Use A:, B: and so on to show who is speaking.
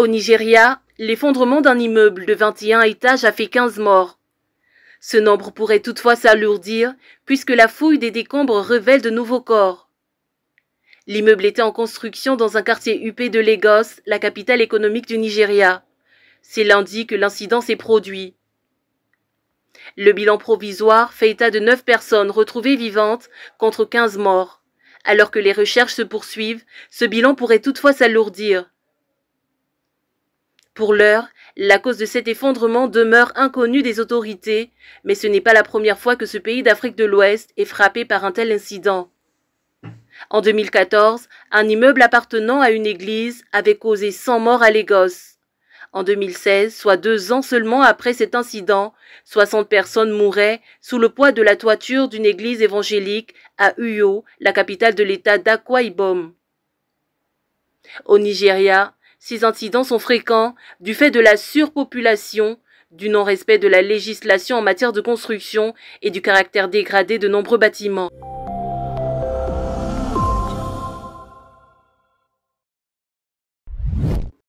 A: Au Nigeria, l'effondrement d'un immeuble de 21 étages a fait 15 morts. Ce nombre pourrait toutefois s'alourdir puisque la fouille des décombres révèle de nouveaux corps. L'immeuble était en construction dans un quartier huppé de Lagos, la capitale économique du Nigeria. C'est lundi que l'incident s'est produit. Le bilan provisoire fait état de 9 personnes retrouvées vivantes contre 15 morts. Alors que les recherches se poursuivent, ce bilan pourrait toutefois s'alourdir. Pour l'heure, la cause de cet effondrement demeure inconnue des autorités, mais ce n'est pas la première fois que ce pays d'Afrique de l'Ouest est frappé par un tel incident. En 2014, un immeuble appartenant à une église avait causé 100 morts à Lagos. En 2016, soit deux ans seulement après cet incident, 60 personnes mouraient sous le poids de la toiture d'une église évangélique à Uyo, la capitale de l'État d'Akwa Au Nigeria, ces incidents sont fréquents du fait de la surpopulation, du non-respect de la législation en matière de construction et du caractère dégradé de nombreux bâtiments.